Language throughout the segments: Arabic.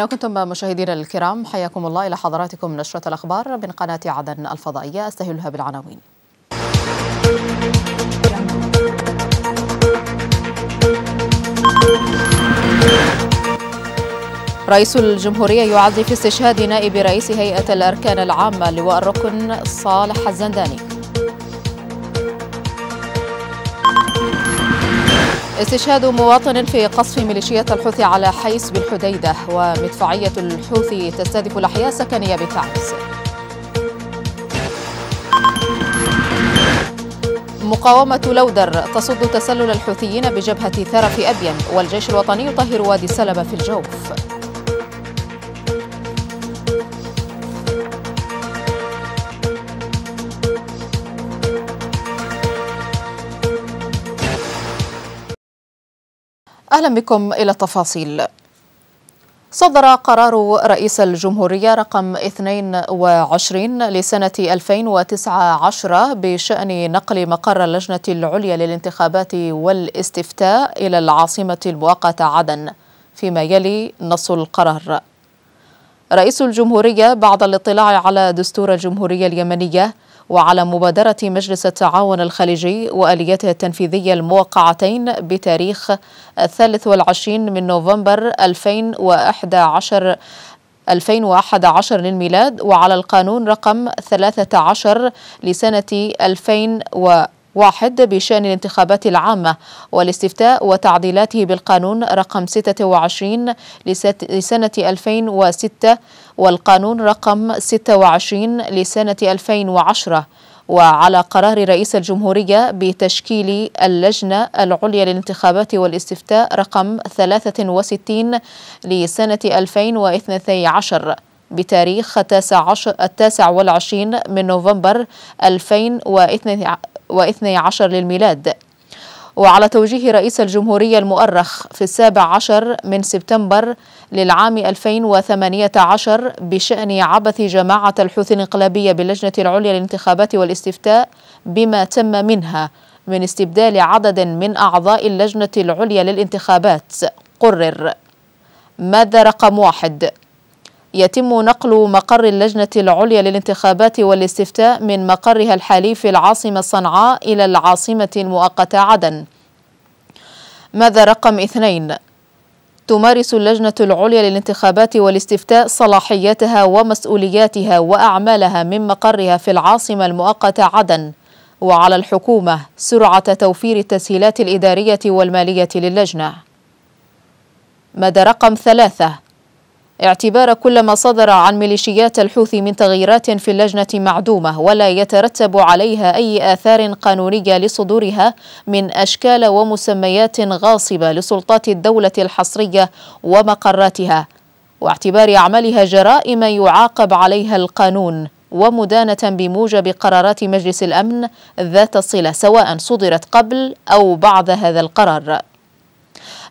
أين كنتم مشاهدينا الكرام حياكم الله إلى حضراتكم نشرة الأخبار من قناة عدن الفضائية أستهلها بالعناوين رئيس الجمهورية يعزي في استشهاد نائب رئيس هيئة الأركان العامة لواء الركن صالح الزنداني استشهاد مواطن في قصف ميليشيات الحوثي على حيس بالحديدة ومدفعية الحوثي تستهدف الأحياء السكنية بتعز مقاومة لودر تصد تسلل الحوثيين بجبهة ثرف أبين والجيش الوطني يطهر وادي السلبة في الجوف أهلا بكم إلى التفاصيل صدر قرار رئيس الجمهورية رقم 22 لسنة 2019 بشأن نقل مقر اللجنة العليا للانتخابات والاستفتاء إلى العاصمة المؤقتة عدن فيما يلي نص القرار رئيس الجمهورية بعد الاطلاع على دستور الجمهورية اليمنية وعلى مبادرة مجلس التعاون الخليجي وآليته التنفيذية الموقعتين بتاريخ الثالث والعشرين من نوفمبر 2011 2011 للميلاد وعلى القانون رقم 13 لسنة 2011 واحد بشأن الانتخابات العامة والاستفتاء وتعديلاته بالقانون رقم 26 لسنة 2006 والقانون رقم 26 لسنة 2010 وعلى قرار رئيس الجمهورية بتشكيل اللجنة العليا للانتخابات والاستفتاء رقم 63 لسنة 2012 بتاريخ التاسع, والعشرين من نوفمبر 2012 عشر للميلاد وعلى توجيه رئيس الجمهورية المؤرخ في السابع عشر من سبتمبر للعام 2018 بشأن عبث جماعة الحوثي الانقلابية باللجنة العليا للانتخابات والاستفتاء بما تم منها من استبدال عدد من أعضاء اللجنة العليا للانتخابات قرر ماذا رقم واحد؟ يتم نقل مقر اللجنة العليا للانتخابات والاستفتاء من مقرها الحالي في العاصمة صنعاء إلى العاصمة المؤقتة عدن ماذا رقم اثنين تمارس اللجنة العليا للانتخابات والاستفتاء صلاحياتها ومسؤولياتها وأعمالها من مقرها في العاصمة المؤقتة عدن وعلى الحكومة سرعة توفير التسهيلات الإدارية والمالية للجنة مدى رقم ثلاثة اعتبار كل ما صدر عن ميليشيات الحوثي من تغييرات في اللجنة معدومة ولا يترتب عليها أي آثار قانونية لصدورها من أشكال ومسميات غاصبة لسلطات الدولة الحصرية ومقراتها واعتبار أعمالها جرائم يعاقب عليها القانون ومدانة بموجب قرارات مجلس الأمن ذات الصلة سواء صدرت قبل أو بعد هذا القرار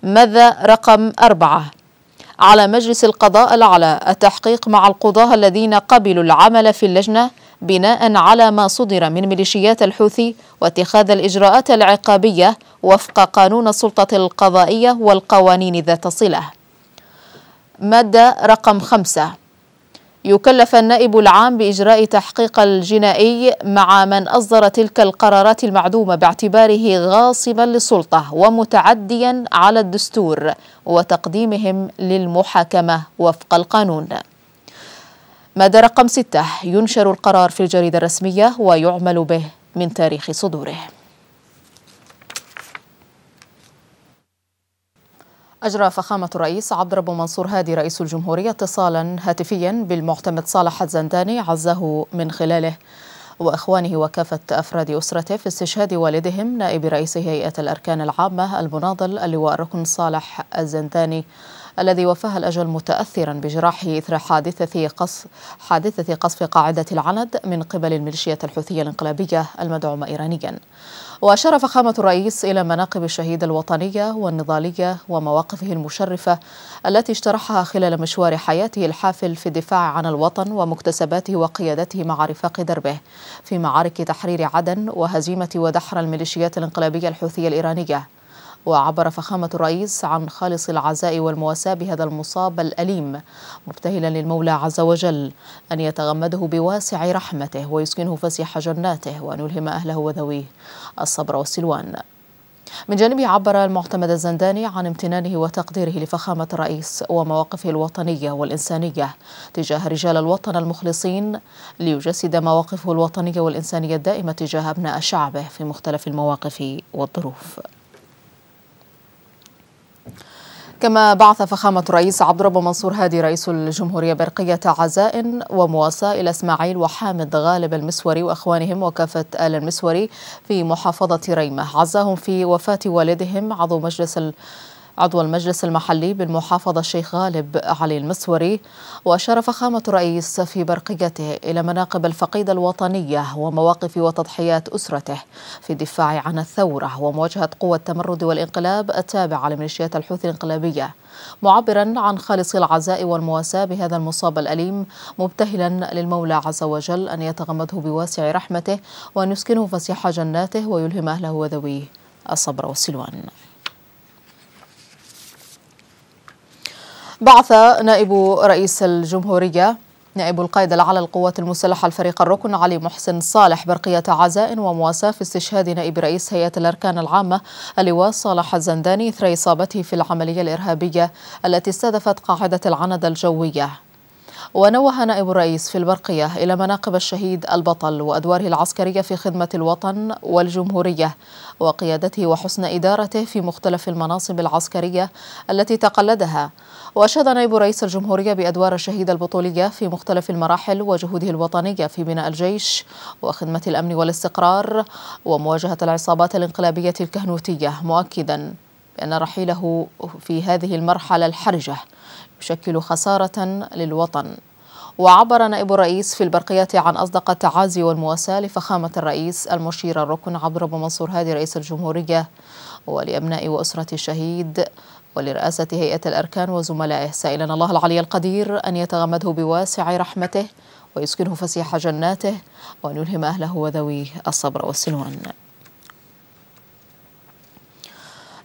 ماذا رقم أربعة على مجلس القضاء الأعلى التحقيق مع القضاة الذين قبلوا العمل في اللجنة بناء على ما صدر من ميليشيات الحوثي واتخاذ الإجراءات العقابية وفق قانون السلطة القضائية والقوانين ذات صلة مادة رقم خمسة يكلف النائب العام بإجراء تحقيق الجنائي مع من أصدر تلك القرارات المعدومة باعتباره غاصبا للسلطة ومتعديا على الدستور وتقديمهم للمحاكمة وفق القانون مدى رقم ستة ينشر القرار في الجريدة الرسمية ويعمل به من تاريخ صدوره أجرى فخامة الرئيس عبد رب منصور هادي رئيس الجمهورية اتصالا هاتفيا بالمعتمد صالح الزنداني عزاه من خلاله وإخوانه وكافة أفراد أسرته في استشهاد والدهم نائب رئيس هيئة الأركان العامة المناضل اللواء الركن صالح الزنداني الذي وفاه الأجل متأثرا بجراحه إثر حادثة قصف, حادثة قصف قاعدة العند من قبل الميليشيات الحوثية الانقلابية المدعومة إيرانيا وأشار فخامة الرئيس إلى مناقب الشهيد الوطنية والنضالية ومواقفه المشرفة التي اجترحها خلال مشوار حياته الحافل في الدفاع عن الوطن ومكتسباته وقيادته مع رفاق دربه في معارك تحرير عدن وهزيمة ودحر الميليشيات الانقلابية الحوثية الإيرانية وعبر فخامة الرئيس عن خالص العزاء والمواساة بهذا المصاب الأليم مبتهلا للمولى عز وجل أن يتغمده بواسع رحمته ويسكنه فسيح جناته وأن يلهم أهله وذويه الصبر والسلوان من جانبه عبر المعتمد الزنداني عن امتنانه وتقديره لفخامة الرئيس ومواقفه الوطنية والإنسانية تجاه رجال الوطن المخلصين ليجسد مواقفه الوطنية والإنسانية الدائمة تجاه أبناء شعبه في مختلف المواقف والظروف كما بعث فخامة الرئيس عبد الرب منصور هادي رئيس الجمهورية برقية عزاء ومواساة إلى إسماعيل وحامد غالب المسوري وأخوانهم وكافة آل المسوري في محافظة ريمة عزاهم في وفاة والدهم عضو مجلس عضو المجلس المحلي بالمحافظة الشيخ غالب علي المسوري وأشار فخامة الرئيس في برقيته إلى مناقب الفقيد الوطنية ومواقف وتضحيات أسرته في الدفاع عن الثورة ومواجهة قوى التمرد والانقلاب التابعة لميليشيات الحوثي الانقلابية معبرا عن خالص العزاء والمواساة بهذا المصاب الأليم مبتهلا للمولى عز وجل أن يتغمده بواسع رحمته وأن يسكنه فسيح جناته ويلهم أهله وذويه الصبر والسلوان بعث نائب رئيس الجمهورية نائب القائد العلى للقوات المسلحة الفريق الركن علي محسن صالح برقية عزاء ومواساة في استشهاد نائب رئيس هيئة الأركان العامة اللواء صالح الزنداني إثر إصابته في العملية الإرهابية التي استهدفت قاعدة العند الجوية ونوه نائب الرئيس في البرقية إلى مناقب الشهيد البطل وأدواره العسكرية في خدمة الوطن والجمهورية وقيادته وحسن إدارته في مختلف المناصب العسكرية التي تقلدها وأشاد نائب رئيس الجمهورية بأدوار الشهيد البطولية في مختلف المراحل وجهوده الوطنية في بناء الجيش وخدمة الأمن والاستقرار ومواجهة العصابات الانقلابية الكهنوتية مؤكدا بأن رحيله في هذه المرحلة الحرجة يشكل خسارة للوطن وعبر نائب الرئيس في البرقية عن أصدق التعازي والمواساة لفخامة الرئيس المشير الركن عبد الرب منصور هادي رئيس الجمهورية ولأبناء وأسرة الشهيد ولرئاسة هيئة الأركان وزملائه سائلا الله العلي القدير أن يتغمده بواسع رحمته ويسكنه فسيح جناته وأن يلهم أهله وذويه الصبر والسلوان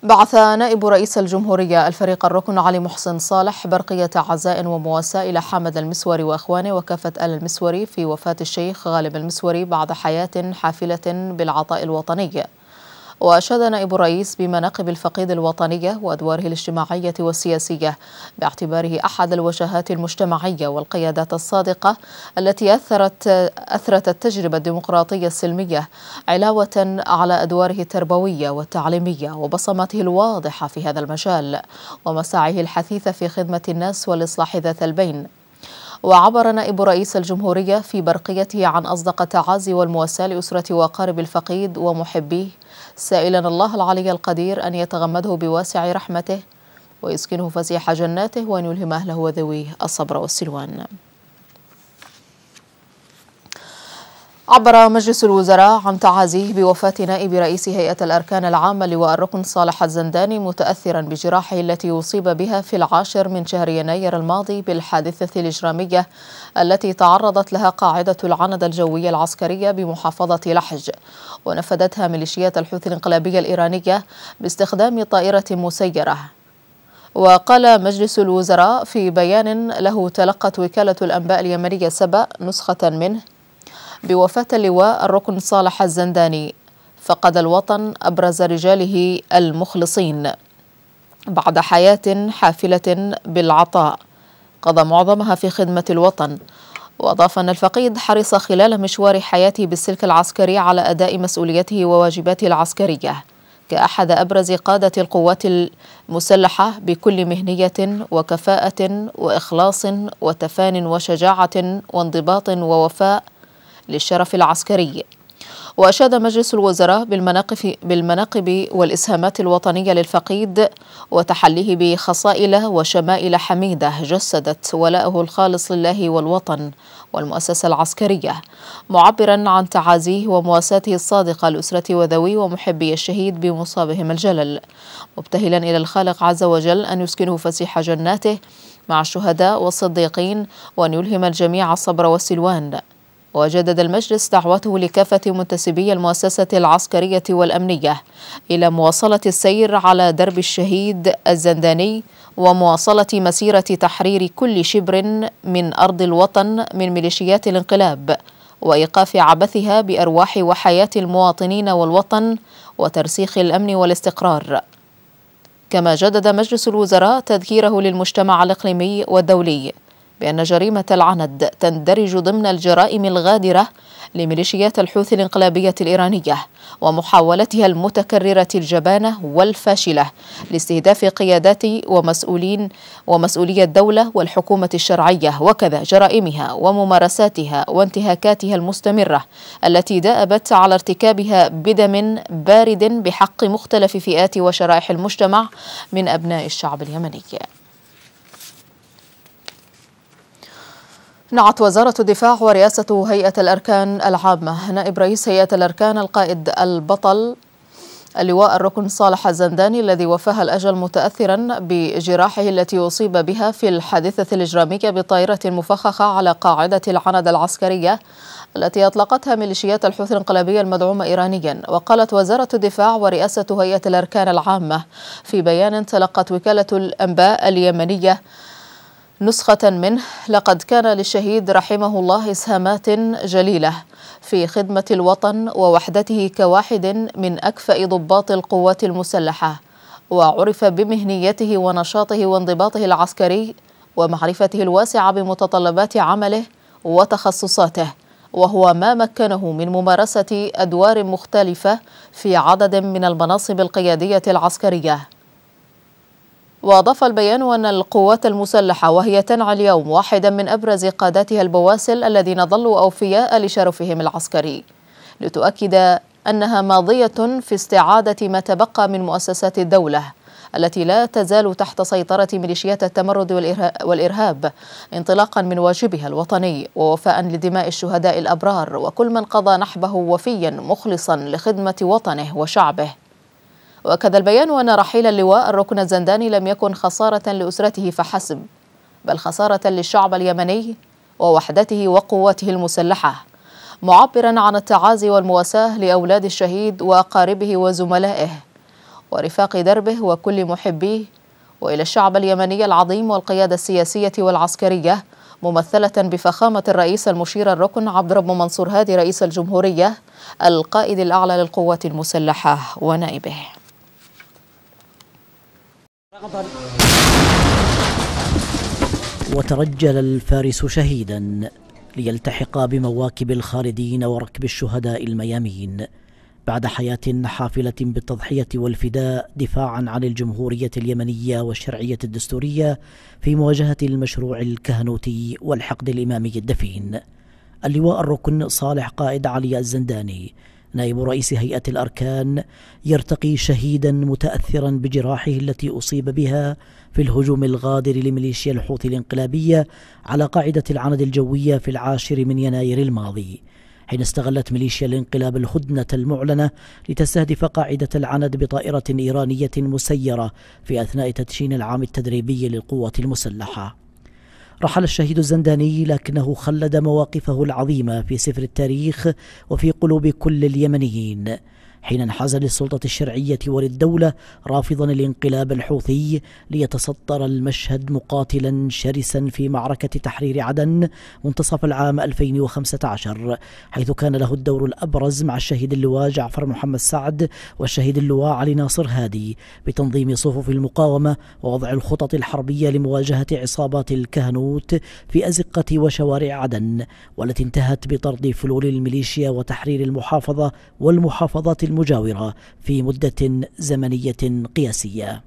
بعث نائب رئيس الجمهورية الفريق الركن علي محسن صالح برقية عزاء ومواساة إلى حامد المسوري وإخوانه وكافة آل المسوري في وفاة الشيخ غالب المسوري بعد حياة حافلة بالعطاء الوطني وأشاد نائب الرئيس بمناقب الفقيد الوطنية وأدواره الاجتماعية والسياسية باعتباره أحد الوجهات المجتمعية والقيادات الصادقة التي أثرت, أثرت التجربة الديمقراطية السلمية علاوة على أدواره التربوية والتعليمية وبصمته الواضحة في هذا المجال ومساعيه الحثيثة في خدمة الناس والإصلاح ذات البين وعبر نائب رئيس الجمهورية في برقيته عن أصدق التعازي والمواساة لأسرة وقارب الفقيد ومحبيه سائلا الله العلي القدير أن يتغمده بواسع رحمته ويسكنه فسيح جناته وأن يلهم أهله وذويه الصبر والسلوان عبر مجلس الوزراء عن تعازيه بوفاة نائب رئيس هيئة الأركان العامة لواء الركن صالح الزنداني متأثرا بجراحه التي أصيب بها في العاشر من شهر يناير الماضي بالحادثة الإجرامية التي تعرضت لها قاعدة العند الجوية العسكرية بمحافظة لحج ونفذتها ميليشيات الحوثي الانقلابية الإيرانية باستخدام طائرة مسيرة وقال مجلس الوزراء في بيان له تلقت وكالة الأنباء اليمنية سبأ نسخة منه بوفاة اللواء الركن صالح الزنداني فقد الوطن أبرز رجاله المخلصين بعد حياة حافلة بالعطاء قضى معظمها في خدمة الوطن وأضاف أن الفقيد حرص خلال مشوار حياته بالسلك العسكري على أداء مسؤوليته وواجباته العسكرية كأحد أبرز قادة القوات المسلحة بكل مهنية وكفاءة وإخلاص وتفان وشجاعة وانضباط ووفاء للشرف العسكري وأشاد مجلس الوزراء بالمناقب, بالمناقب والإسهامات الوطنية للفقيد وتحليه بخصائل وشمائل حميدة جسدت ولاءه الخالص لله والوطن والمؤسسة العسكرية معبرا عن تعازيه ومواساته الصادقة لأسرة وذوي ومحبي الشهيد بمصابهم الجلل مبتهلا إلى الخالق عز وجل أن يسكنه فسيح جناته مع الشهداء والصديقين وأن يلهم الجميع الصبر والسلوان وجدد المجلس دعوته لكافة منتسبي المؤسسة العسكرية والأمنية إلى مواصلة السير على درب الشهيد الزنداني ومواصلة مسيرة تحرير كل شبر من أرض الوطن من ميليشيات الانقلاب وإيقاف عبثها بأرواح وحياة المواطنين والوطن وترسيخ الأمن والاستقرار كما جدد مجلس الوزراء تذكيره للمجتمع الإقليمي والدولي بأن جريمة العند تندرج ضمن الجرائم الغادرة لميليشيات الحوثي الانقلابية الإيرانية ومحاولتها المتكررة الجبانة والفاشلة لاستهداف قيادات ومسؤولين ومسؤولية الدولة والحكومة الشرعية وكذا جرائمها وممارساتها وانتهاكاتها المستمرة التي دأبت على ارتكابها بدم بارد بحق مختلف فئات وشرائح المجتمع من أبناء الشعب اليمني نعت وزارة الدفاع ورئاسة هيئة الأركان العامة نائب رئيس هيئة الأركان القائد البطل اللواء الركن صالح الزنداني الذي وفاه الأجل متأثرا بجراحه التي أصيب بها في الحادثة الإجرامية بطائرة مفخخة على قاعدة العند العسكرية التي أطلقتها ميليشيات الحوثي الانقلابية المدعومة إيرانيا وقالت وزارة الدفاع ورئاسة هيئة الأركان العامة في بيان تلقت وكالة الأنباء اليمنية نسخة منه لقد كان للشهيد رحمه الله إسهامات جليلة في خدمة الوطن ووحدته كواحد من أكفأ ضباط القوات المسلحة وعرف بمهنيته ونشاطه وانضباطه العسكري ومعرفته الواسعة بمتطلبات عمله وتخصصاته وهو ما مكنه من ممارسة أدوار مختلفة في عدد من المناصب القيادية العسكرية وأضاف البيان أن القوات المسلحة وهي تنعى اليوم واحدا من أبرز قاداتها البواسل الذين ظلوا أوفياء لشرفهم العسكري لتؤكد أنها ماضية في استعادة ما تبقى من مؤسسات الدولة التي لا تزال تحت سيطرة ميليشيات التمرد والإرهاب انطلاقا من واجبها الوطني ووفاء لدماء الشهداء الأبرار وكل من قضى نحبه وفيا مخلصا لخدمة وطنه وشعبه وأكد البيان أن رحيل اللواء الركن الزنداني لم يكن خسارة لأسرته فحسب بل خسارة للشعب اليمني ووحدته وقواته المسلحة معبرا عن التعازي والمواساة لأولاد الشهيد وأقاربه وزملائه ورفاق دربه وكل محبيه وإلى الشعب اليمني العظيم والقيادة السياسية والعسكرية ممثلة بفخامة الرئيس المشير الركن عبد رب منصور هادي رئيس الجمهورية القائد الأعلى للقوات المسلحة ونائبه وترجل الفارس شهيدا ليلتحق بمواكب الخالدين وركب الشهداء الميامين بعد حياة حافلة بالتضحية والفداء دفاعا عن الجمهورية اليمنية والشرعية الدستورية في مواجهة المشروع الكهنوتي والحقد الإمامي الدفين اللواء الركن صالح قائد علي الزنداني نائب رئيس هيئة الأركان يرتقي شهيدا متأثرا بجراحه التي أصيب بها في الهجوم الغادر لميليشيا الحوثي الانقلابية على قاعدة العند الجوية في العاشر من يناير الماضي حين استغلت ميليشيا الانقلاب الهدنة المعلنة لتستهدف قاعدة العند بطائرة إيرانية مسيرة في أثناء تدشين العام التدريبي للقوة المسلحة رحل الشهيد الزنداني لكنه خلد مواقفه العظيمه في سفر التاريخ وفي قلوب كل اليمنيين حين انحاز للسلطة الشرعية وللدولة رافضا الانقلاب الحوثي ليتسطر المشهد مقاتلا شرسا في معركة تحرير عدن منتصف العام 2015 حيث كان له الدور الأبرز مع الشهيد اللواء جعفر محمد سعد والشهيد اللواء علي ناصر هادي بتنظيم صفوف المقاومة ووضع الخطط الحربية لمواجهة عصابات الكهنوت في أزقة وشوارع عدن والتي انتهت بطرد فلول الميليشيا وتحرير المحافظة والمحافظات المجاورة في مدة زمنية قياسية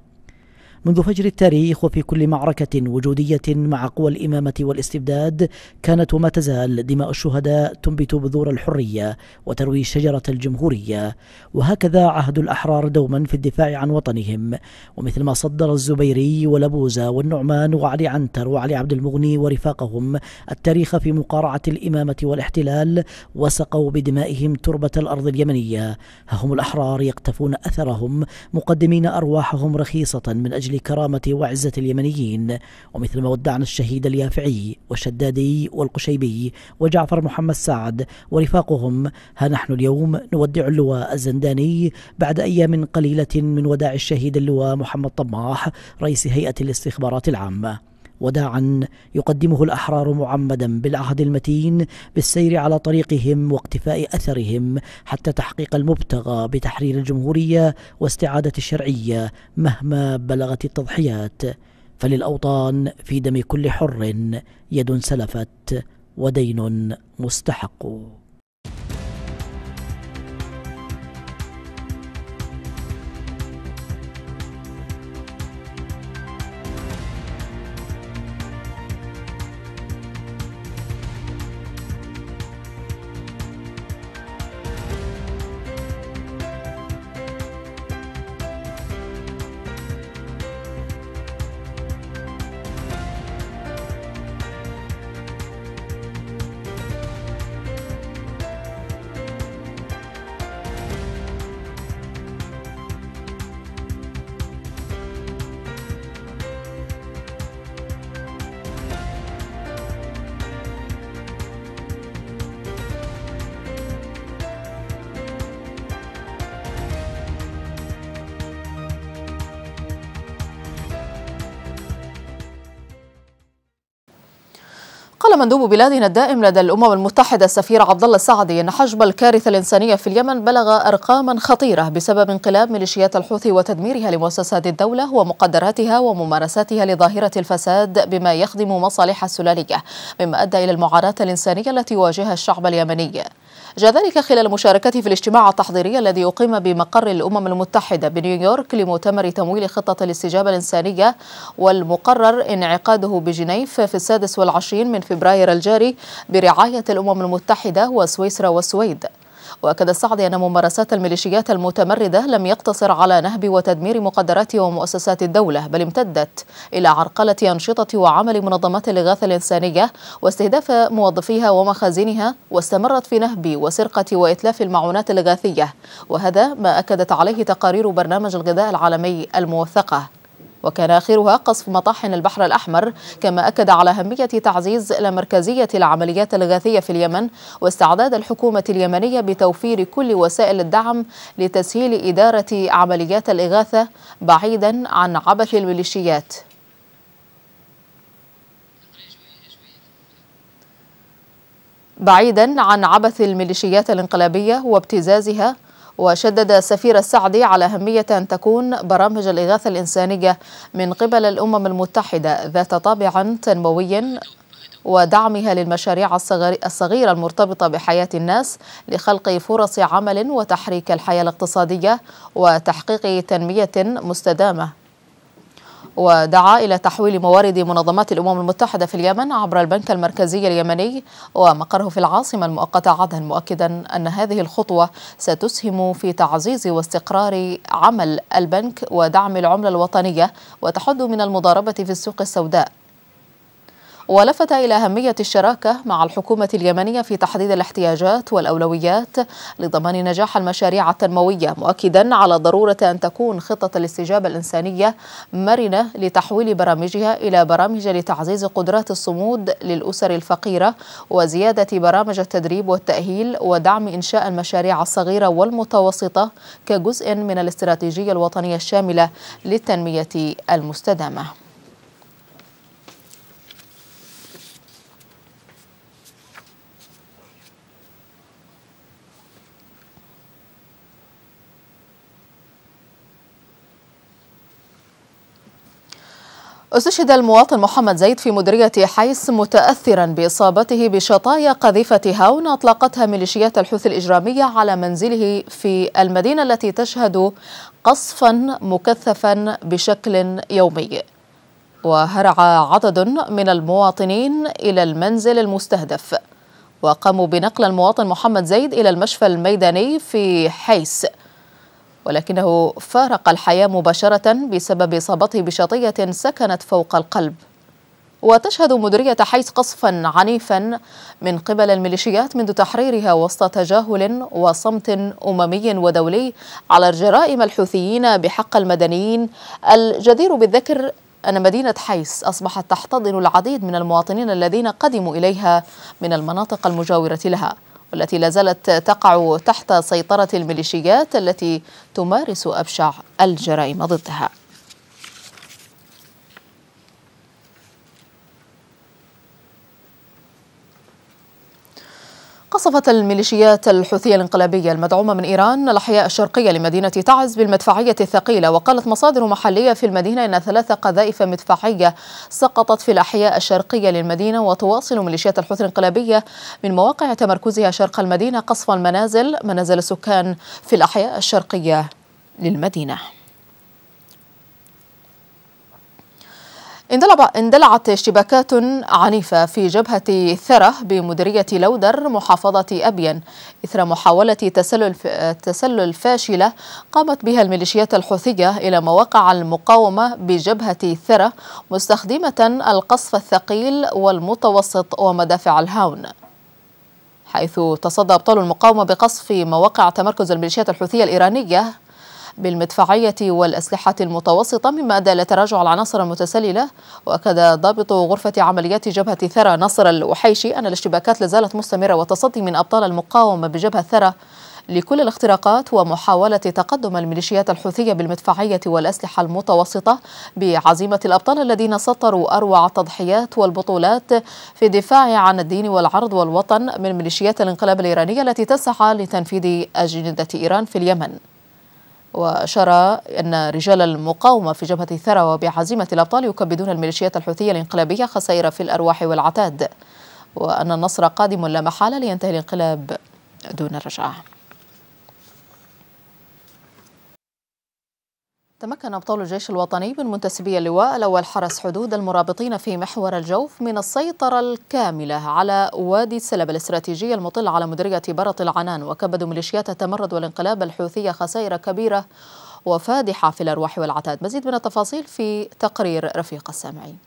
منذ فجر التاريخ وفي كل معركة وجودية مع قوى الإمامة والاستبداد كانت وما تزال دماء الشهداء تنبت بذور الحرية وتروي شجرة الجمهورية وهكذا عهد الأحرار دوما في الدفاع عن وطنهم ومثل ما صدر الزبيري ولبوزة والنعمان وعلي عنتر وعلي عبد المغني ورفاقهم التاريخ في مقارعة الإمامة والاحتلال وسقوا بدمائهم تربة الأرض اليمنية ها هم الأحرار يقتفون أثرهم مقدمين أرواحهم رخيصة من أجل لأهل كرامة وعزة اليمنيين ومثل ما ودعنا الشهيد اليافعي والشدادي والقشيبي وجعفر محمد سعد ورفاقهم ها نحن اليوم نودع اللواء الزنداني بعد أيام قليلة من وداع الشهيد اللواء محمد طماح رئيس هيئة الاستخبارات العامة وداعا يقدمه الاحرار معمدا بالعهد المتين بالسير على طريقهم واقتفاء اثرهم حتى تحقيق المبتغى بتحرير الجمهوريه واستعاده الشرعيه مهما بلغت التضحيات فللاوطان في دم كل حر يد سلفت ودين مستحق قال مندوب بلادنا الدائم لدى الأمم المتحدة السفير عبد الله السعدي أن حجم الكارثة الإنسانية في اليمن بلغ أرقاما خطيرة بسبب انقلاب ميليشيات الحوثي وتدميرها لمؤسسات الدولة ومقدراتها وممارساتها لظاهرة الفساد بما يخدم مصالح السلالية مما أدى إلى المعاناة الإنسانية التي يواجهها الشعب اليمني جاء ذلك خلال مشاركته في الاجتماع التحضيري الذي أقيم بمقر الأمم المتحدة بنيويورك لمؤتمر تمويل خطة الاستجابة الإنسانية والمقرر انعقاده بجنيف في السادس والعشرين من فبراير الجاري برعاية الأمم المتحدة وسويسرا والسويد وأكد السعدي أن ممارسات الميليشيات المتمردة لم يقتصر على نهب وتدمير مقدرات ومؤسسات الدولة بل امتدت إلى عرقلة أنشطة وعمل منظمات الإغاثة الإنسانية واستهداف موظفيها ومخازنها واستمرت في نهب وسرقة وإتلاف المعونات الإغاثية وهذا ما أكدت عليه تقارير برنامج الغذاء العالمي الموثقة وكان آخرها قصف مطاحن البحر الأحمر كما أكد على أهمية تعزيز لمركزية العمليات الغاثية في اليمن واستعداد الحكومة اليمنية بتوفير كل وسائل الدعم لتسهيل إدارة عمليات الإغاثة بعيدا عن عبث الميليشيات بعيدا عن عبث الميليشيات الانقلابية وابتزازها وشدد السفير السعدي على أهمية أن تكون برامج الإغاثة الإنسانية من قبل الأمم المتحدة ذات طابع تنموي ودعمها للمشاريع الصغيرة المرتبطة بحياة الناس لخلق فرص عمل وتحريك الحياة الاقتصادية وتحقيق تنمية مستدامة ودعا إلى تحويل موارد منظمات الأمم المتحدة في اليمن عبر البنك المركزي اليمني ومقره في العاصمة المؤقتة عدن مؤكدا أن هذه الخطوة ستسهم في تعزيز واستقرار عمل البنك ودعم العملة الوطنية وتحد من المضاربة في السوق السوداء ولفت إلى أهمية الشراكة مع الحكومة اليمنية في تحديد الاحتياجات والأولويات لضمان نجاح المشاريع التنموية مؤكدا على ضرورة أن تكون خطة الاستجابة الإنسانية مرنة لتحويل برامجها إلى برامج لتعزيز قدرات الصمود للأسر الفقيرة وزيادة برامج التدريب والتأهيل ودعم إنشاء المشاريع الصغيرة والمتوسطة كجزء من الاستراتيجية الوطنية الشاملة للتنمية المستدامة استشهد المواطن محمد زيد في مديرية حيس متأثرا بإصابته بشطايا قذيفة هاون أطلقتها ميليشيات الحوثي الإجرامية على منزله في المدينة التي تشهد قصفا مكثفا بشكل يومي وهرع عدد من المواطنين إلى المنزل المستهدف وقاموا بنقل المواطن محمد زيد إلى المشفى الميداني في حيس ولكنه فارق الحياة مباشرة بسبب إصابته بشطية سكنت فوق القلب وتشهد مديرية حيث قصفا عنيفا من قبل الميليشيات منذ تحريرها وسط تجاهل وصمت أممي ودولي على جرائم الحوثيين بحق المدنيين الجدير بالذكر أن مدينة حيس أصبحت تحتضن العديد من المواطنين الذين قدموا إليها من المناطق المجاورة لها والتي لا زالت تقع تحت سيطرة الميليشيات التي تمارس أبشع الجرائم ضدها قصفت الميليشيات الحوثية الانقلابية المدعومة من إيران الأحياء الشرقية لمدينة تعز بالمدفعية الثقيلة وقالت مصادر محلية في المدينة أن ثلاث قذائف مدفعية سقطت في الأحياء الشرقية للمدينة وتواصل ميليشيات الحوثي الانقلابية من مواقع تمركزها شرق المدينة قصف المنازل منازل السكان في الأحياء الشرقية للمدينة اندلعت اشتباكات عنيفة في جبهة ثرة بمديرية لودر محافظة أبين إثر محاولة تسلل تسلل فاشلة قامت بها الميليشيات الحوثية إلى مواقع المقاومة بجبهة ثرة مستخدمة القصف الثقيل والمتوسط ومدافع الهاون حيث تصدى أبطال المقاومة بقصف مواقع تمركز الميليشيات الحوثية الإيرانية بالمدفعية والأسلحة المتوسطة مما أدى إلى تراجع العناصر المتسللة وأكد ضابط غرفة عمليات جبهة ثرى نصر الوحيشي أن الاشتباكات لازالت مستمرة وتصدي من أبطال المقاومة بجبهة ثرى لكل الاختراقات ومحاولة تقدم الميليشيات الحوثية بالمدفعية والأسلحة المتوسطة بعزيمة الأبطال الذين سطروا أروع التضحيات والبطولات في الدفاع عن الدين والعرض والوطن من ميليشيات الانقلاب الإيرانية التي تسعى لتنفيذ أجندة إيران في اليمن وأشار أن رجال المقاومة في جبهة الثرى وبعزيمة الأبطال يكبدون الميليشيات الحوثية الانقلابية خسائر في الأرواح والعتاد وأن النصر قادم لا محالة لينتهي الانقلاب دون رجعة تمكن أبطال الجيش الوطني من منتسبي اللواء الأول حرس حدود المرابطين في محور الجوف من السيطرة الكاملة على وادي السلب الاستراتيجي المطل على مديرية برط العنان وكبدوا ميليشيات التمرد والانقلاب الحوثية خسائر كبيرة وفادحة في الأرواح والعتاد مزيد من التفاصيل في تقرير رفيق السامعين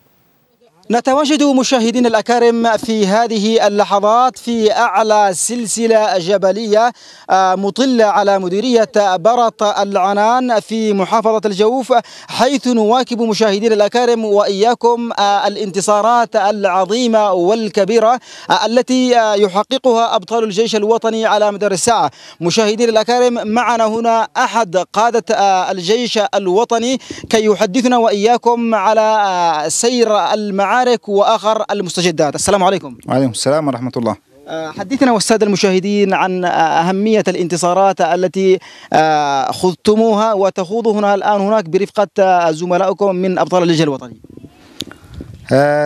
نتواجد مشاهدين الأكارم في هذه اللحظات في أعلى سلسلة جبلية آه، مطلة على مديرية برط العنان في محافظة الجوف حيث نواكب مشاهدين الأكارم وإياكم آه، الانتصارات العظيمة والكبيرة آه، التي يحققها أبطال الجيش الوطني على مدار الساعة مشاهدين الأكارم معنا هنا أحد قادة الجيش الوطني كي يحدثنا وإياكم على سير المعارك المعارك وآخر المستجدات السلام عليكم وعليكم السلام ورحمة الله آه، حدثنا والسادة المشاهدين عن آه، أهمية الانتصارات التي آه، خضتموها وتخوضونها الآن هناك برفقة زملائكم من أبطال اللجنة الوطنية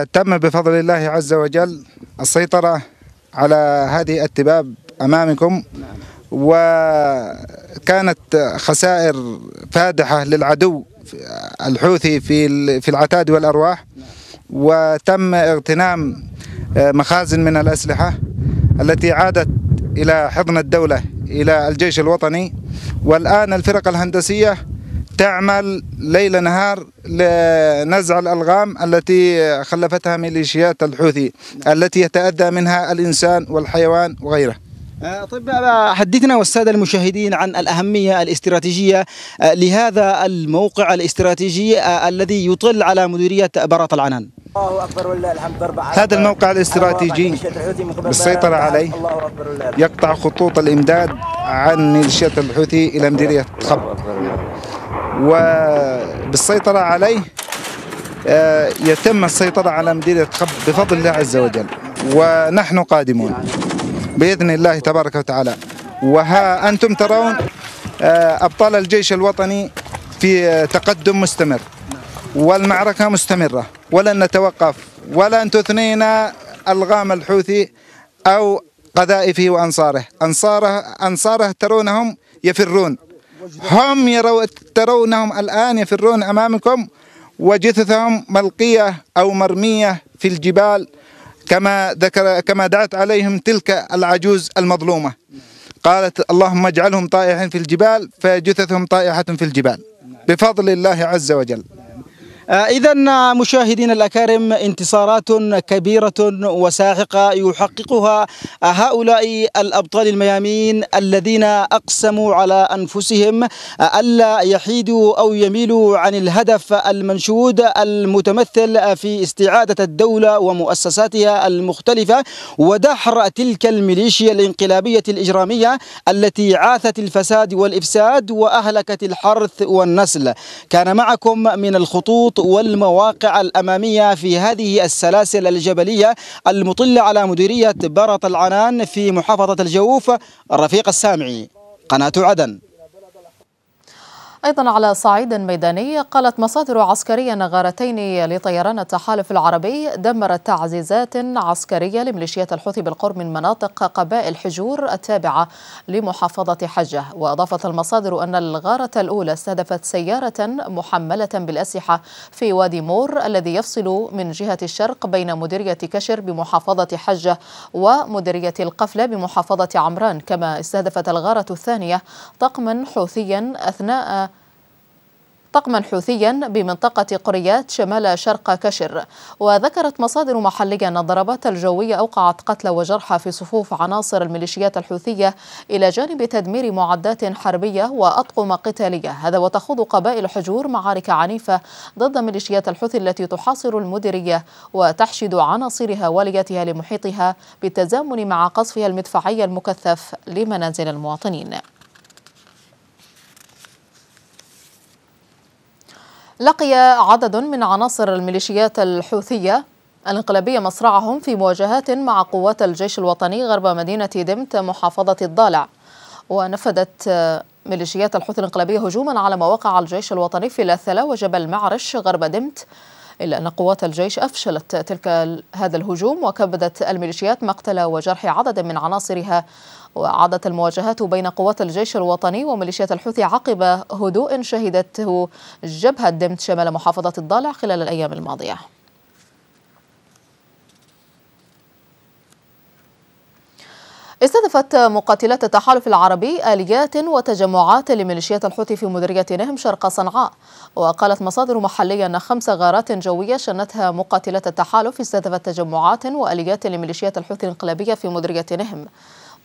تم بفضل الله عز وجل السيطرة على هذه التباب أمامكم وكانت خسائر فادحة للعدو الحوثي في في العتاد والأرواح وتم اغتنام آه، مخازن من الأسلحة التي عادت إلى حضن الدولة إلى الجيش الوطني والآن الفرق الهندسية تعمل ليل نهار لنزع الألغام التي خلفتها ميليشيات الحوثي التي يتأذى منها الإنسان والحيوان وغيره آه، طيب آه، حدثنا والسادة المشاهدين عن الأهمية الاستراتيجية آه، لهذا الموقع الاستراتيجي الذي يطل على مديرية براط العنان الله أكبر الحمد هذا الموقع الاستراتيجي بالسيطرة عليه يقطع خطوط الإمداد عن ميليشيات الحوثي إلى مديرية خب وبالسيطرة عليه يتم السيطرة على مديرية خب بفضل الله عز وجل ونحن قادمون باذن الله تبارك وتعالى وها انتم ترون آه، ابطال الجيش الوطني في تقدم مستمر والمعركه مستمره ولن نتوقف ولن تثنينا الغام الحوثي او قذائفه وانصاره انصاره انصاره ترونهم يفرون هم يرو ترونهم الان يفرون امامكم وجثثهم ملقيه او مرميه في الجبال كما ذكر كما دعت عليهم تلك العجوز المظلومه قالت اللهم اجعلهم طائحين في الجبال فجثثهم طائحه في الجبال بفضل الله عز وجل آه، إذا آه، مشاهدينا الأكارم انتصارات كبيرة وساحقة يحققها آه، هؤلاء الأبطال الميامين الذين أقسموا على أنفسهم ألا يحيدوا أو يميلوا عن الهدف المنشود المتمثل في استعادة الدولة ومؤسساتها المختلفة ودحر تلك الميليشيا الانقلابية الإجرامية التي عاثت الفساد والإفساد وأهلكت الحرث والنسل كان معكم من الخطوط الشروط والمواقع الأمامية في هذه السلاسل الجبلية المطلة على مديرية برط العنان في محافظة الجوف الرفيق السامعي قناة عدن أيضا على صعيد ميداني قالت مصادر عسكرية أن غارتين لطيران التحالف العربي دمرت تعزيزات عسكرية لميليشيات الحوثي بالقرب من مناطق قبائل حجور التابعة لمحافظة حجة وأضافت المصادر أن الغارة الأولى استهدفت سيارة محملة بالأسلحة في وادي مور الذي يفصل من جهة الشرق بين مديرية كشر بمحافظة حجة ومديرية القفلة بمحافظة عمران كما استهدفت الغارة الثانية طقما حوثيا أثناء طقما حوثيا بمنطقة قريات شمال شرق كشر وذكرت مصادر محلية أن الضربات الجوية أوقعت قتلى وجرحى في صفوف عناصر الميليشيات الحوثية إلى جانب تدمير معدات حربية وأطقم قتالية هذا وتخوض قبائل حجور معارك عنيفة ضد ميليشيات الحوثي التي تحاصر المديرية وتحشد عناصرها وليتها لمحيطها بالتزامن مع قصفها المدفعي المكثف لمنازل المواطنين لقي عدد من عناصر الميليشيات الحوثية الانقلابية مصرعهم في مواجهات مع قوات الجيش الوطني غرب مدينة دمت محافظة الضالع ونفذت ميليشيات الحوثي الانقلابية هجوما على مواقع الجيش الوطني في لاثلا وجبل معرش غرب دمت إلا أن قوات الجيش أفشلت تلك هذا الهجوم وكبدت الميليشيات مقتل وجرح عدد من عناصرها وعادت المواجهات بين قوات الجيش الوطني وميليشيات الحوثي عقب هدوء شهدته جبهة دمت شمال محافظة الضالع خلال الأيام الماضية استهدفت مقاتلات التحالف العربي آليات وتجمعات لميليشيات الحوثي في مديرية نهم شرق صنعاء وقالت مصادر محلية أن خمس غارات جوية شنتها مقاتلات التحالف استهدفت تجمعات وآليات لميليشيات الحوثي الانقلابية في مديرية نهم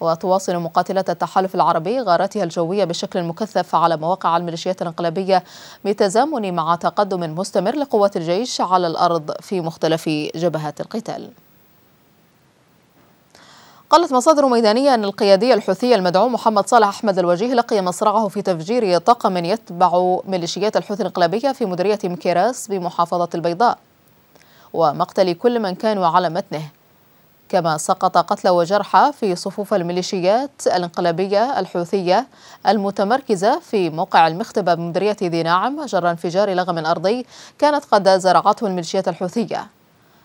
وتواصل مقاتلات التحالف العربي غاراتها الجوية بشكل مكثف على مواقع الميليشيات الانقلابية بالتزامن مع تقدم مستمر لقوات الجيش على الأرض في مختلف جبهات القتال قالت مصادر ميدانية أن القيادي الحوثي المدعوم محمد صالح أحمد الوجيه لقي مصرعه في تفجير طاقم يتبع ميليشيات الحوثي الانقلابية في مديرية مكيراس بمحافظة البيضاء ومقتل كل من كانوا على متنه كما سقط قتلى وجرحى في صفوف الميليشيات الانقلابية الحوثية المتمركزة في موقع المختبة بمديرية ذي ناعم جرى انفجار لغم أرضي كانت قد زرعته الميليشيات الحوثية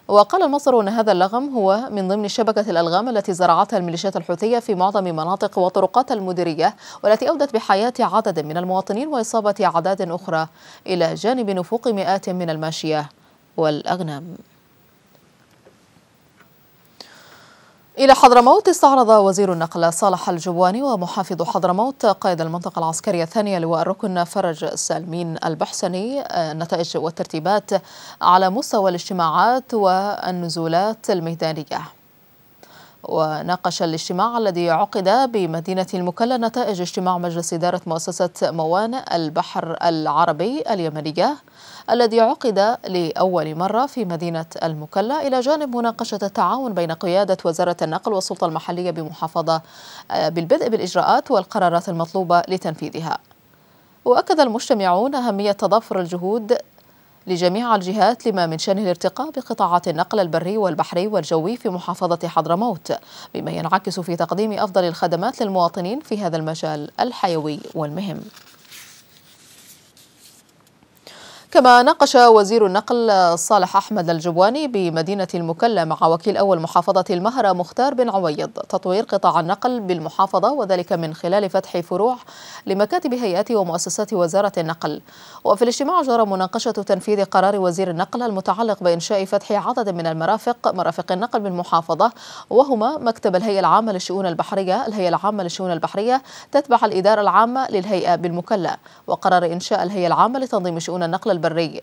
وقال المصدر أن هذا اللغم هو من ضمن شبكة الألغام التي زرعتها الميليشيات الحوثية في معظم مناطق وطرقات المديرية والتي أودت بحياة عدد من المواطنين وإصابة أعداد أخرى إلى جانب نفوق مئات من الماشية والأغنام إلى حضرموت استعرض وزير النقل صالح الجواني ومحافظ حضرموت قائد المنطقة العسكرية الثانية لواء الركن فرج سالمين البحسني آه، النتائج والترتيبات على مستوى الاجتماعات والنزولات الميدانية وناقش الاجتماع الذي عقد بمدينة المكلا نتائج اجتماع مجلس إدارة مؤسسة موانئ البحر العربي اليمنية الذي عقد لأول مرة في مدينة المكلا إلى جانب مناقشة التعاون بين قيادة وزارة النقل والسلطة المحلية بمحافظة آه، بالبدء بالإجراءات والقرارات المطلوبة لتنفيذها وأكد المجتمعون أهمية تضافر الجهود لجميع الجهات لما من شأنه الارتقاء بقطاعات النقل البري والبحري والجوي في محافظة حضرموت بما ينعكس في تقديم أفضل الخدمات للمواطنين في هذا المجال الحيوي والمهم كما ناقش وزير النقل صالح أحمد الجواني بمدينة المكلا مع وكيل أول محافظة المهرة مختار بن عويض تطوير قطاع النقل بالمحافظة وذلك من خلال فتح فروع لمكاتب هيئات ومؤسسات وزارة النقل وفي الاجتماع جرى مناقشة تنفيذ قرار وزير النقل المتعلق بإنشاء فتح عدد من المرافق مرافق النقل بالمحافظة وهما مكتب الهيئة العامة للشؤون البحرية الهيئة العامة للشؤون البحرية تتبع الإدارة العامة للهيئة بالمكلا وقرار إنشاء الهيئة العامة لتنظيم شؤون النقل البري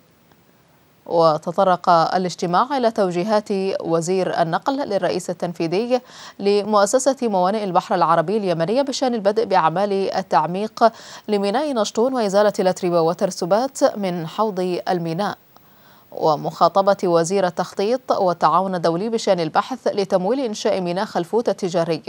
وتطرق الاجتماع إلى توجيهات وزير النقل للرئيس التنفيذي لمؤسسة موانئ البحر العربي اليمنية بشأن البدء بأعمال التعميق لميناء نشطون وإزالة الأتربة والترسبات من حوض الميناء ومخاطبة وزير التخطيط والتعاون الدولي بشأن البحث لتمويل إنشاء ميناء خلفوت التجاري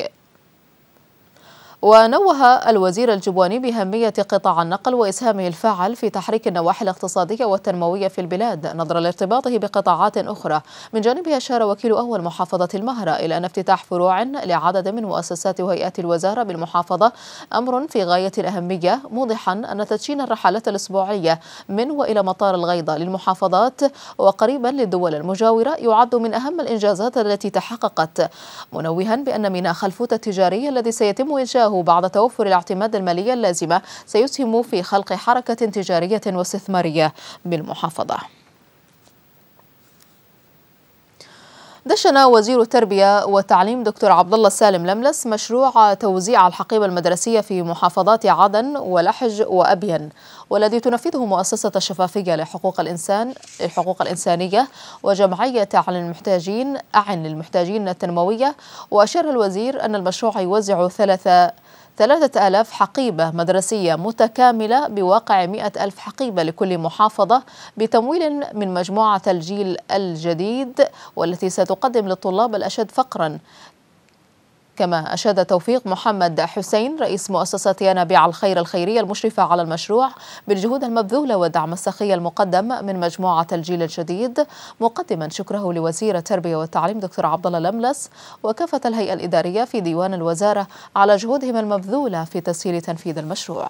ونوه الوزير الجبواني بأهمية قطاع النقل وإسهامه الفاعل في تحريك النواحي الاقتصادية والتنموية في البلاد نظرا لارتباطه بقطاعات أخرى من جانبه أشار وكيل أول محافظة المهرة إلى أن افتتاح فروع لعدد من مؤسسات وهيئات الوزارة بالمحافظة أمر في غاية الأهمية موضحا أن تدشين الرحلات الأسبوعية من وإلى مطار الغيضة للمحافظات وقريبا للدول المجاورة يعد من أهم الإنجازات التي تحققت منوها بأن ميناء خلفوت التجاري الذي سيتم إنشاؤه أنه بعد توفر الاعتماد المالي اللازمة سيسهم في خلق حركة تجارية واستثمارية بالمحافظة دشن وزير التربية والتعليم دكتور عبد الله سالم لملس مشروع توزيع الحقيبة المدرسية في محافظات عدن ولحج وأبين والذي تنفذه مؤسسة الشفافية لحقوق الإنسان الحقوق الإنسانية وجمعية عن المحتاجين أعن للمحتاجين التنموية وأشار الوزير أن المشروع يوزع ثلاثة ثلاثة ألاف حقيبة مدرسية متكاملة بواقع مئة ألف حقيبة لكل محافظة بتمويل من مجموعة الجيل الجديد والتي ستقدم للطلاب الأشد فقرا كما أشاد توفيق محمد حسين رئيس مؤسسة ينابيع الخير الخيرية المشرفة على المشروع بالجهود المبذولة والدعم السخي المقدم من مجموعة الجيل الجديد مقدما شكره لوزير التربية والتعليم دكتور عبد الله لملس وكافة الهيئة الإدارية في ديوان الوزارة على جهودهم المبذولة في تسهيل تنفيذ المشروع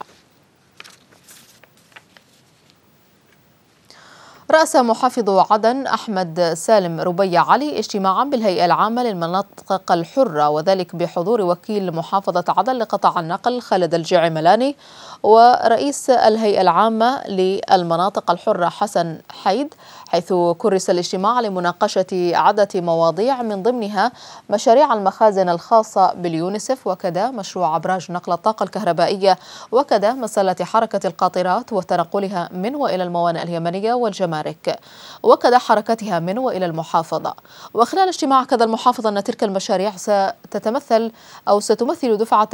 رأس محافظ عدن أحمد سالم ربيع علي اجتماعا بالهيئة العامة للمناطق الحرة وذلك بحضور وكيل محافظة عدن لقطاع النقل خالد الجعملاني ورئيس الهيئة العامة للمناطق الحرة حسن حيد حيث كرس الاجتماع لمناقشة عدة مواضيع من ضمنها مشاريع المخازن الخاصة باليونسف وكذا مشروع أبراج نقل الطاقة الكهربائية وكذا مسألة حركة القاطرات وتنقلها من وإلى الموانئ اليمنية والجمارك وكذا حركتها من وإلى المحافظة وخلال اجتماع كذا المحافظة أن تلك المشاريع ستتمثل أو ستمثل دفعة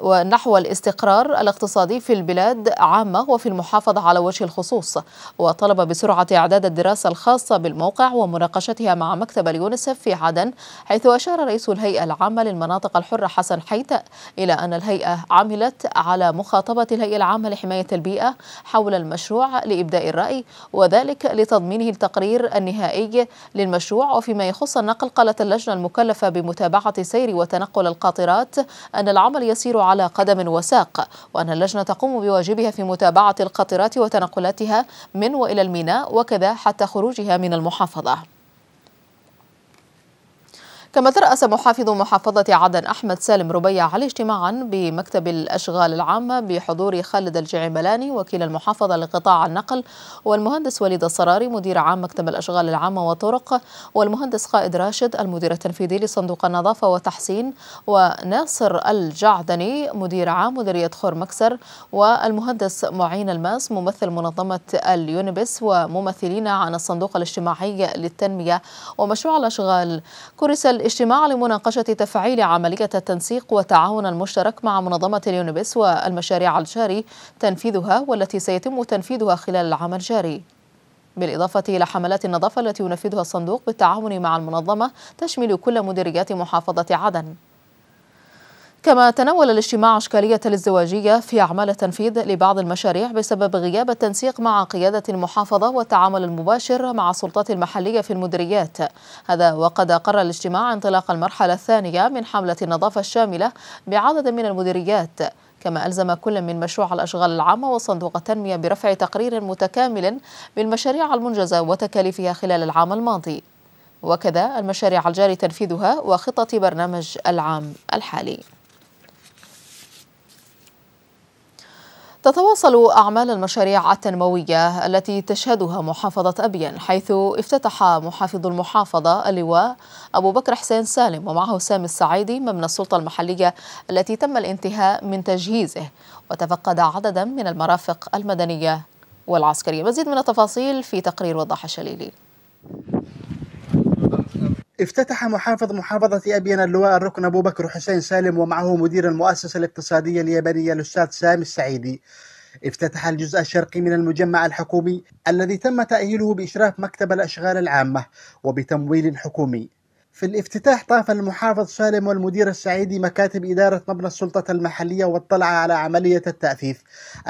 ونحو الاستقرار الاقتصادي في البلاد عامة وفي المحافظة على وجه الخصوص وطلب بسرعة إعداد الدراسة الخاصة بالموقع ومناقشتها مع مكتب اليونسف في عدن حيث أشار رئيس الهيئة العامة للمناطق الحرة حسن حيت إلى أن الهيئة عملت على مخاطبة الهيئة العامة لحماية البيئة حول المشروع لإبداء الرأي وذلك لتضمينه التقرير النهائي للمشروع وفيما يخص النقل قالت اللجنة المكلفة بمتابعة سير وتنقل القاطرات أن العمل يسير على قدم وساق وأن اللجنة تقوم بواجبها في متابعة القاطرات وتنقلاتها من وإلى الميناء وكذا حتى خروجها من المحافظة كما ترأس محافظ محافظة عدن أحمد سالم ربيع علي اجتماعا بمكتب الأشغال العامة بحضور خالد الجعيملاني وكيل المحافظة لقطاع النقل والمهندس وليد الصراري مدير عام مكتب الأشغال العامة والطرق والمهندس قائد راشد المدير التنفيذي لصندوق النظافة والتحسين وناصر الجعدني مدير عام مديرية خور مكسر والمهندس معين الماس ممثل منظمة اليونبس وممثلين عن الصندوق الاجتماعي للتنمية ومشروع الأشغال كرس الاجتماع لمناقشة تفعيل عملية التنسيق والتعاون المشترك مع منظمة اليونبس والمشاريع الجاري تنفيذها والتي سيتم تنفيذها خلال العام الجاري بالإضافة إلى حملات النظافة التي ينفذها الصندوق بالتعاون مع المنظمة تشمل كل مديريات محافظة عدن كما تناول الاجتماع إشكالية الازدواجية في أعمال التنفيذ لبعض المشاريع بسبب غياب التنسيق مع قيادة المحافظة والتعامل المباشر مع السلطات المحلية في المديريات هذا وقد أقر الاجتماع انطلاق المرحلة الثانية من حملة النظافة الشاملة بعدد من المديريات كما ألزم كل من مشروع الأشغال العامة وصندوق التنمية برفع تقرير متكامل بالمشاريع المنجزة وتكاليفها خلال العام الماضي وكذا المشاريع الجاري تنفيذها وخطة برنامج العام الحالي تتواصل أعمال المشاريع التنموية التي تشهدها محافظة أبين حيث افتتح محافظ المحافظة اللواء أبو بكر حسين سالم ومعه سامي السعيدي مبنى السلطة المحلية التي تم الانتهاء من تجهيزه وتفقد عددا من المرافق المدنية والعسكرية مزيد من التفاصيل في تقرير وضاح الشليلي افتتح محافظ محافظة أبيان اللواء الركن أبو بكر حسين سالم ومعه مدير المؤسسة الاقتصادية اليابانية الأستاذ سامي السعيدي افتتح الجزء الشرقي من المجمع الحكومي الذي تم تأهيله بإشراف مكتب الأشغال العامة وبتمويل حكومي في الافتتاح طاف المحافظ سالم والمدير السعيدي مكاتب إدارة مبنى السلطة المحلية واطلع على عملية التأثيث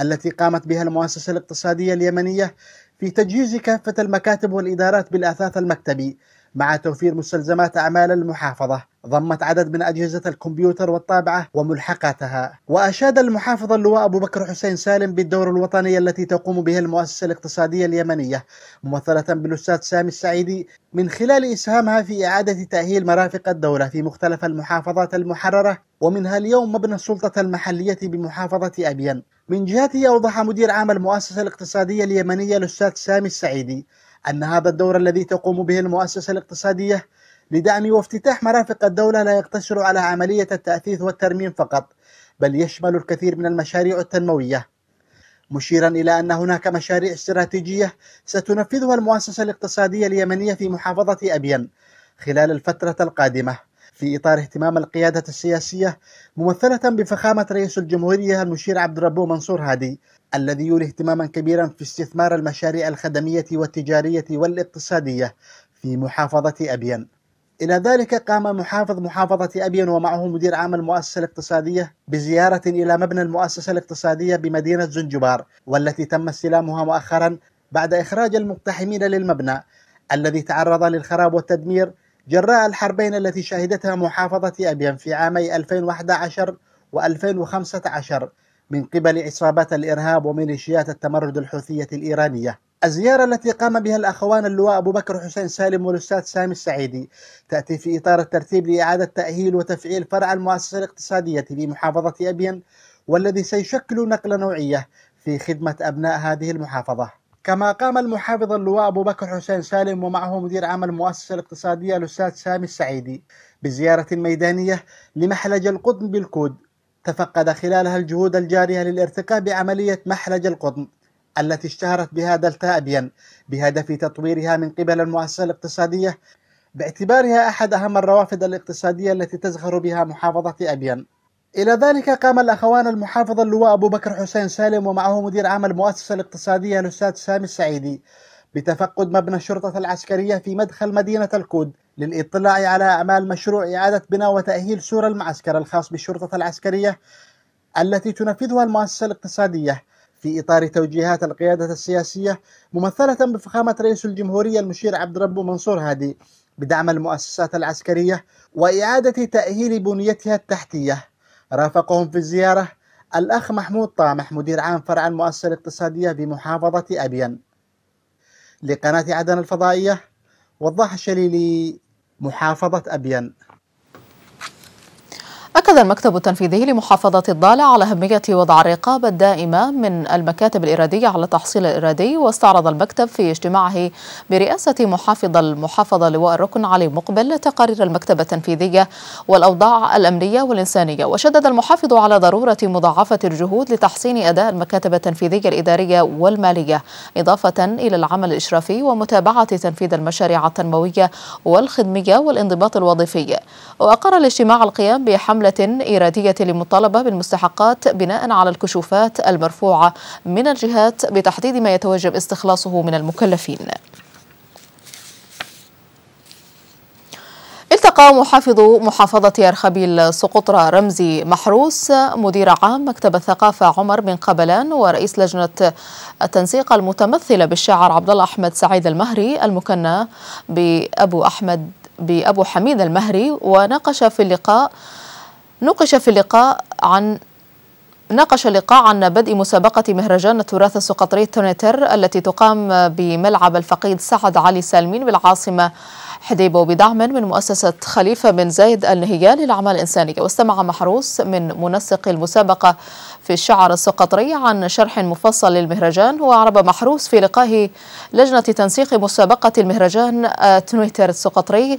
التي قامت بها المؤسسة الاقتصادية اليمنية في تجهيز كافة المكاتب والإدارات بالأثاث المكتبي مع توفير مستلزمات أعمال المحافظة ضمت عدد من أجهزة الكمبيوتر والطابعة وملحقاتها وأشاد المحافظ اللواء أبو بكر حسين سالم بالدور الوطني التي تقوم بها المؤسسة الاقتصادية اليمنية ممثلة بالأستاذ سامي السعيدي من خلال إسهامها في إعادة تأهيل مرافق الدولة في مختلف المحافظات المحررة ومنها اليوم مبنى السلطة المحلية بمحافظة أبين من جهته أوضح مدير عام المؤسسة الاقتصادية اليمنية الأستاذ سامي السعيدي أن هذا الدور الذي تقوم به المؤسسة الاقتصادية لدعم وافتتاح مرافق الدولة لا يقتصر على عملية التأثيث والترميم فقط بل يشمل الكثير من المشاريع التنموية مشيرا إلى أن هناك مشاريع استراتيجية ستنفذها المؤسسة الاقتصادية اليمنية في محافظة أبين خلال الفترة القادمة في إطار اهتمام القيادة السياسية ممثلة بفخامة رئيس الجمهورية المشير عبد الربو منصور هادي الذي يولي اهتماما كبيرا في استثمار المشاريع الخدمية والتجارية والاقتصادية في محافظة أبين إلى ذلك قام محافظ محافظة أبين ومعه مدير عام المؤسسة الاقتصادية بزيارة إلى مبنى المؤسسة الاقتصادية بمدينة زنجبار والتي تم استلامها مؤخرا بعد إخراج المقتحمين للمبنى الذي تعرض للخراب والتدمير جراء الحربين التي شهدتها محافظة أبين في عامي 2011 و2015 من قبل عصابات الإرهاب وميليشيات التمرد الحوثية الإيرانية الزيارة التي قام بها الأخوان اللواء أبو بكر حسين سالم والأستاذ سامي السعيدي تأتي في إطار الترتيب لإعادة تأهيل وتفعيل فرع المؤسسة الاقتصادية في محافظة أبين والذي سيشكل نقلة نوعية في خدمة أبناء هذه المحافظة كما قام المحافظ اللواء أبو بكر حسين سالم ومعه مدير عام المؤسسة الاقتصادية الأستاذ سامي السعيدي بزيارة ميدانية لمحلج القطن بالكود تفقد خلالها الجهود الجارية للارتقاء بعملية محرج القطن التي اشتهرت بها دلتا أبين بهدف تطويرها من قبل المؤسسة الاقتصادية باعتبارها أحد أهم الروافد الاقتصادية التي تزخر بها محافظة أبين إلى ذلك قام الأخوان المحافظ اللواء أبو بكر حسين سالم ومعه مدير عام المؤسسة الاقتصادية الأستاذ سامي السعيدي بتفقد مبنى الشرطة العسكرية في مدخل مدينة الكود للاطلاع على أعمال مشروع إعادة بناء وتأهيل سور المعسكر الخاص بالشرطة العسكرية التي تنفذها المؤسسة الاقتصادية في إطار توجيهات القيادة السياسية ممثلة بفخامة رئيس الجمهورية المشير عبد ربه منصور هادي بدعم المؤسسات العسكرية وإعادة تأهيل بنيتها التحتية رافقهم في الزيارة الأخ محمود طامح مدير عام فرع المؤسسة الاقتصادية بمحافظة أبين لقناة عدن الفضائية وضح الشليلي محافظة أبين أكد المكتب التنفيذي لمحافظة الضالع على أهمية وضع الرقابة الدائمة من المكاتب الإرادية على التحصيل الإرادي واستعرض المكتب في اجتماعه برئاسة محافظ المحافظة لواء الركن علي مقبل تقارير المكتب التنفيذية والأوضاع الأمنية والإنسانية وشدد المحافظ على ضرورة مضاعفة الجهود لتحسين أداء المكاتب التنفيذية الإدارية والمالية إضافة إلى العمل الإشرافي ومتابعة تنفيذ المشاريع التنموية والخدمية والانضباط الوظيفي وأقر الاجتماع القيام بحملة حملة إيرادية للمطالبة بالمستحقات بناء على الكشوفات المرفوعة من الجهات بتحديد ما يتوجب استخلاصه من المكلفين التقى محافظ محافظة أرخبيل سقطرى رمزي محروس مدير عام مكتب الثقافة عمر بن قبلان ورئيس لجنة التنسيق المتمثلة بالشاعر عبد الله أحمد سعيد المهري المكنى بأبو أحمد بأبو حميد المهري وناقش في اللقاء نقش في اللقاء عن ناقش اللقاء عن بدء مسابقة مهرجان التراث السقطري تونيتر التي تقام بملعب الفقيد سعد علي سالمين بالعاصمة حديبة بدعم من مؤسسة خليفة بن زايد النهيان للأعمال الإنسانية واستمع محروس من منسق المسابقة في الشعر السقطري عن شرح مفصل للمهرجان وأعرب محروس في لقائه لجنة تنسيق مسابقة المهرجان آه، تونيتر السقطري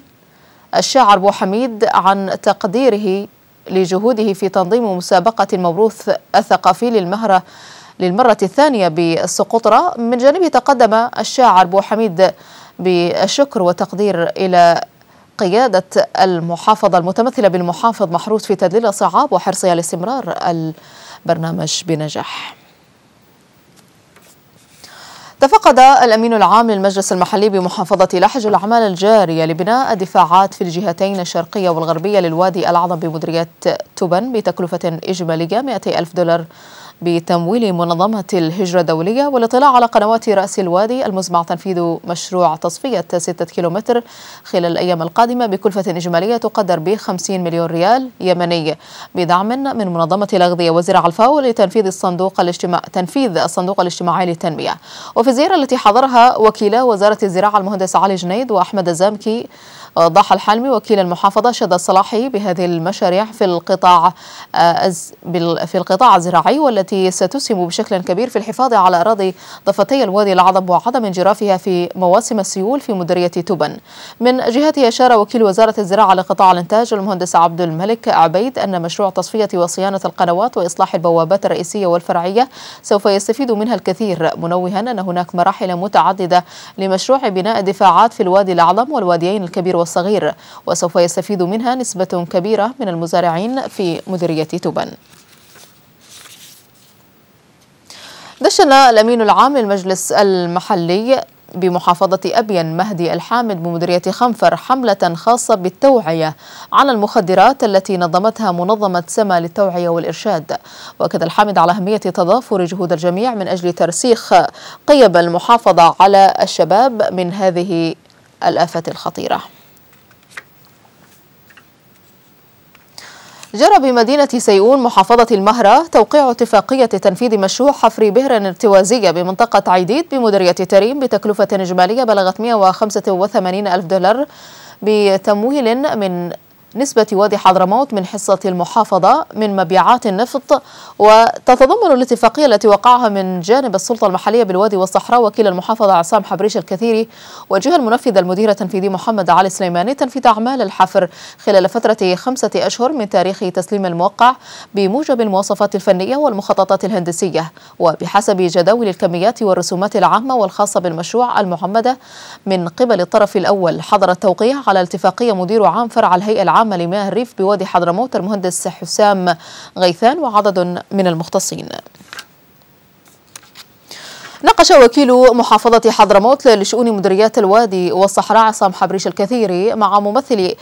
الشاعر بو حميد عن تقديره لجهوده في تنظيم مسابقة الموروث الثقافي للمهرة للمرة الثانية بالسقطرة من جانبه تقدم الشاعر بوحميد بالشكر والتقدير إلى قيادة المحافظة المتمثلة بالمحافظ محروس في تدليل الصعاب وحرصه على استمرار البرنامج بنجاح تفقد الأمين العام للمجلس المحلي بمحافظة لحج الأعمال الجارية لبناء دفاعات في الجهتين الشرقية والغربية للوادي الأعظم بمدرية تبن بتكلفة إجمالية 200 ألف دولار بتمويل منظمة الهجرة الدولية والاطلاع على قنوات رأس الوادي المزمع تنفيذ مشروع تصفية 6 كيلومتر خلال الأيام القادمة بكلفة إجمالية تقدر ب 50 مليون ريال يمني بدعم من منظمة الأغذية وزراع الفاو لتنفيذ الصندوق الاجتماع تنفيذ الصندوق الاجتماعي للتنمية وفي الزيارة التي حضرها وكيلا وزارة الزراعة المهندس علي جنيد وأحمد الزامكي وضح الحلمي وكيل المحافظة شد صلاحي بهذه المشاريع في القطاع آه، في القطاع الزراعي والتي ستسهم بشكل كبير في الحفاظ على أراضي ضفتي الوادي العظم وعدم انجرافها في مواسم السيول في مديرية توبن من جهته أشار وكيل وزارة الزراعة لقطاع الإنتاج المهندس عبد الملك عبيد أن مشروع تصفية وصيانة القنوات وإصلاح البوابات الرئيسية والفرعية سوف يستفيد منها الكثير منوها أن هناك مراحل متعددة لمشروع بناء دفاعات في الوادي الأعظم والواديين الكبير والصغير وسوف يستفيد منها نسبة كبيرة من المزارعين في مديرية توبن دشن الأمين العام للمجلس المحلي بمحافظة أبين مهدي الحامد بمديرية خنفر حملة خاصة بالتوعية عن المخدرات التي نظمتها منظمة سما للتوعية والإرشاد وأكد الحامد على أهمية تضافر جهود الجميع من أجل ترسيخ قيم المحافظة على الشباب من هذه الآفة الخطيرة جرى بمدينة سيئون محافظة المهرة توقيع اتفاقية تنفيذ مشروع حفر بئر ارتوازية بمنطقة عيديد بمديرية تريم بتكلفة إجمالية بلغت 185 ألف دولار بتمويل من نسبة وادي حضرموت من حصة المحافظة من مبيعات النفط وتتضمن الاتفاقية التي وقعها من جانب السلطة المحلية بالوادي والصحراء وكيل المحافظة عصام حبريش الكثيري والجهة المنفذة المدير التنفيذي محمد علي سليماني تنفيذ أعمال الحفر خلال فترة خمسة أشهر من تاريخ تسليم الموقع بموجب المواصفات الفنية والمخططات الهندسية وبحسب جداول الكميات والرسومات العامة والخاصة بالمشروع المعمدة من قبل الطرف الأول حضر التوقيع على اتفاقية مدير عام فرع الهيئة العامة العامة لمياه الريف بوادي حضرموت المهندس حسام غيثان وعدد من المختصين ناقش وكيل محافظة حضرموت لشؤون مدريات الوادي والصحراء عصام حبريش الكثيري مع ممثل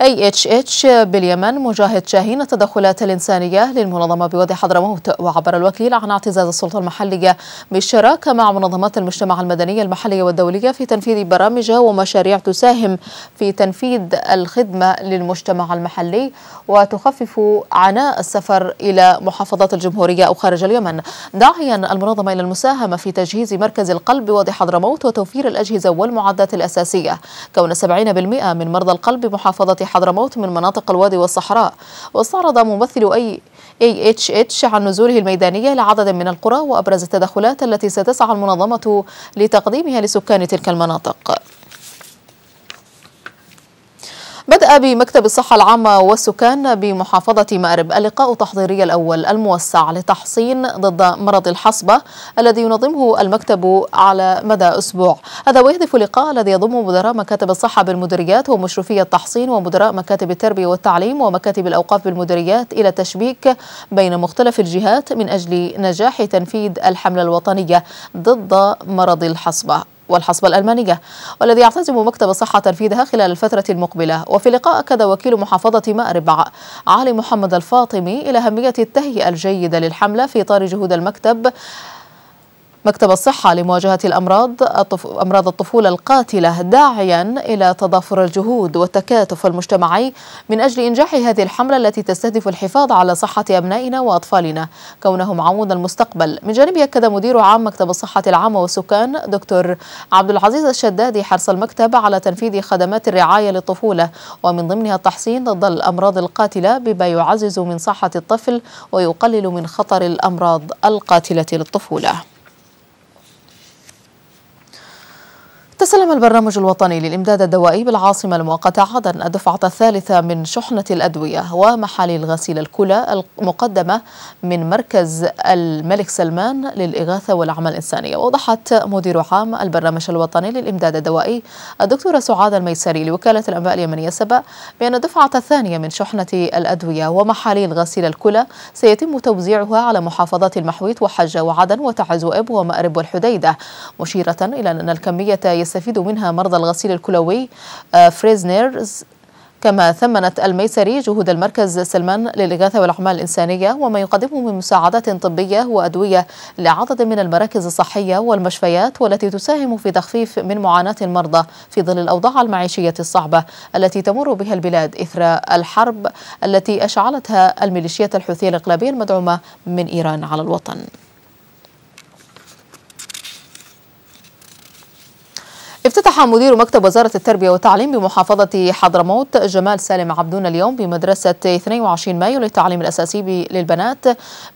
اتش باليمن مجاهد شاهين التدخلات الإنسانية للمنظمة بوادي حضرموت وعبر الوكيل عن اعتزاز السلطة المحلية بالشراكة مع منظمات المجتمع المدني المحلية والدولية في تنفيذ برامج ومشاريع تساهم في تنفيذ الخدمة للمجتمع المحلي وتخفف عناء السفر إلى محافظات الجمهورية أو خارج اليمن داعيا المنظمة إلى المساهمة في تجهيز مركز القلب بوادي حضرموت وتوفير الأجهزة والمعدات الأساسية كون 70% من مرضى القلب بمحافظة حضرموت من مناطق الوادي والصحراء واستعرض ممثل أي AHH عن نزوله الميدانية لعدد من القرى وأبرز التدخلات التي ستسعى المنظمة لتقديمها لسكان تلك المناطق بدأ بمكتب الصحة العامة والسكان بمحافظة مأرب اللقاء التحضيري الأول الموسع لتحصين ضد مرض الحصبة الذي ينظمه المكتب على مدى أسبوع هذا ويهدف اللقاء الذي يضم مدراء مكاتب الصحة بالمديريات ومشرفي التحصين ومدراء مكاتب التربية والتعليم ومكاتب الأوقاف بالمديريات إلى تشبيك بين مختلف الجهات من أجل نجاح تنفيذ الحملة الوطنية ضد مرض الحصبة والحصبة الألمانية والذي يعتزم مكتب الصحة تنفيذها خلال الفترة المقبلة وفي لقاء أكد وكيل محافظة مأربع علي محمد الفاطمي إلى أهمية التهيئة الجيدة للحملة في إطار جهود المكتب مكتب الصحة لمواجهة الأمراض أمراض الطفولة القاتلة داعيا إلى تضافر الجهود والتكاتف المجتمعي من أجل إنجاح هذه الحملة التي تستهدف الحفاظ على صحة أبنائنا وأطفالنا كونهم عمود المستقبل من جانبه أكد مدير عام مكتب الصحة العامة والسكان دكتور عبد العزيز الشدادي حرص المكتب على تنفيذ خدمات الرعاية للطفولة ومن ضمنها التحصين ضد الأمراض القاتلة بما يعزز من صحة الطفل ويقلل من خطر الأمراض القاتلة للطفولة تسلم البرنامج الوطني للإمداد الدوائي بالعاصمة المؤقتة عدن الدفعة الثالثة من شحنة الأدوية ومحاليل غسيل الكلى المقدمة من مركز الملك سلمان للإغاثة والأعمال الإنسانية وأوضحت مدير عام البرنامج الوطني للإمداد الدوائي الدكتورة سعاد الميسري لوكالة الأنباء اليمنية سبأ بأن الدفعة الثانية من شحنة الأدوية ومحاليل غسيل الكلى سيتم توزيعها على محافظات المحويت وحجة وعدن وتعز وإب ومأرب والحديدة مشيرة إلى أن الكمية يستفيد منها مرضى الغسيل الكلوي آه، فريزنيرز كما ثمنت الميسري جهود المركز سلمان للإغاثة والأعمال الإنسانية وما يقدمه من مساعدات طبية وأدوية لعدد من المراكز الصحية والمشفيات والتي تساهم في تخفيف من معاناة المرضى في ظل الأوضاع المعيشية الصعبة التي تمر بها البلاد إثر الحرب التي أشعلتها الميليشيات الحوثية الإقلابية المدعومة من إيران على الوطن افتتح مدير مكتب وزارة التربية والتعليم بمحافظة حضرموت جمال سالم عبدون اليوم بمدرسة 22 مايو للتعليم الأساسي للبنات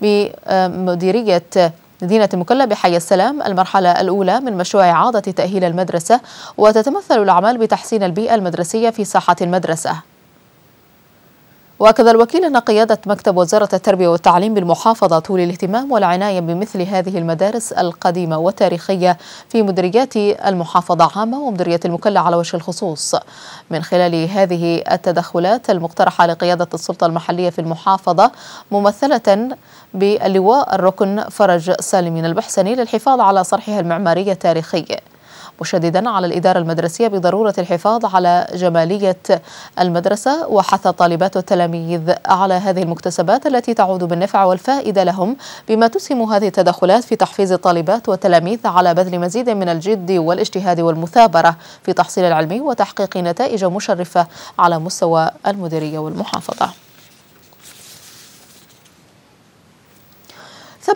بمديرية مدينة المكلا بحي السلام المرحلة الأولى من مشروع إعادة تأهيل المدرسة وتتمثل الأعمال بتحسين البيئة المدرسية في ساحة المدرسة وأكد الوكيل أن قيادة مكتب وزارة التربية والتعليم بالمحافظة طول الاهتمام والعناية بمثل هذه المدارس القديمة والتاريخية في مدريات المحافظة عامة ومديرية المكلة على وجه الخصوص من خلال هذه التدخلات المقترحة لقيادة السلطة المحلية في المحافظة ممثلة باللواء الركن فرج سالمين البحسني للحفاظ على صرحها المعماري التاريخي مشددا على الإدارة المدرسية بضرورة الحفاظ على جمالية المدرسة وحث الطالبات والتلاميذ على هذه المكتسبات التي تعود بالنفع والفائدة لهم بما تسهم هذه التدخلات في تحفيز الطالبات والتلاميذ على بذل مزيد من الجد والاجتهاد والمثابرة في تحصيل العلمي وتحقيق نتائج مشرفة على مستوى المديرية والمحافظة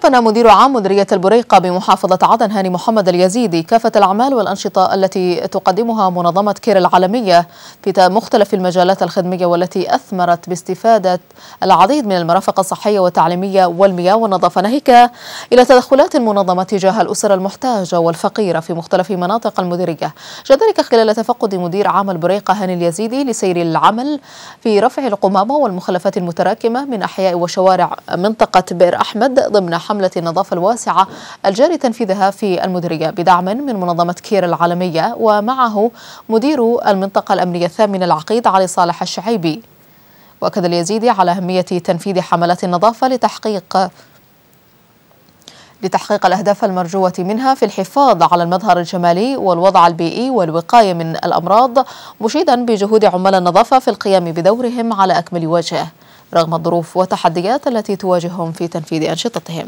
ثبن مدير عام مديرية البريقة بمحافظة عدن هاني محمد اليزيدي كافة الأعمال والأنشطة التي تقدمها منظمة كير العالمية في مختلف المجالات الخدمية والتي أثمرت باستفادة العديد من المرافق الصحية والتعليمية والمياه والنظافة ناهيك إلى تدخلات المنظمة تجاه الأسر المحتاجة والفقيرة في مختلف مناطق المديرية جذلك خلال تفقد مدير عام البريقة هاني اليزيدي لسير العمل في رفع القمامة والمخلفات المتراكمة من أحياء وشوارع منطقة بئر أحمد ضمن حملة النظافة الواسعة الجاري تنفيذها في المديرية بدعم من منظمة كير العالمية ومعه مدير المنطقة الأمنية الثامنة العقيد علي صالح الشعيبي وأكد اليزيدي على أهمية تنفيذ حملات النظافة لتحقيق لتحقيق الأهداف المرجوة منها في الحفاظ على المظهر الجمالي والوضع البيئي والوقاية من الأمراض مشيدا بجهود عمال النظافة في القيام بدورهم على أكمل وجه رغم الظروف والتحديات التي تواجههم في تنفيذ أنشطتهم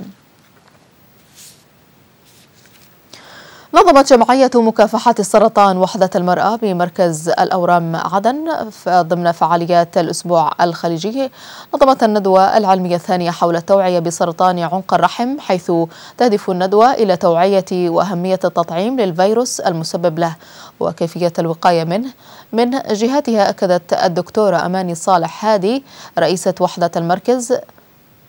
نظمت جمعية مكافحة السرطان وحدة المرأة بمركز الأورام عدن ضمن فعاليات الأسبوع الخليجي نظمت الندوة العلمية الثانية حول التوعية بسرطان عنق الرحم حيث تهدف الندوة إلى توعية وأهمية التطعيم للفيروس المسبب له وكيفية الوقاية منه من جهتها أكدت الدكتورة أماني صالح هادي رئيسة وحدة المركز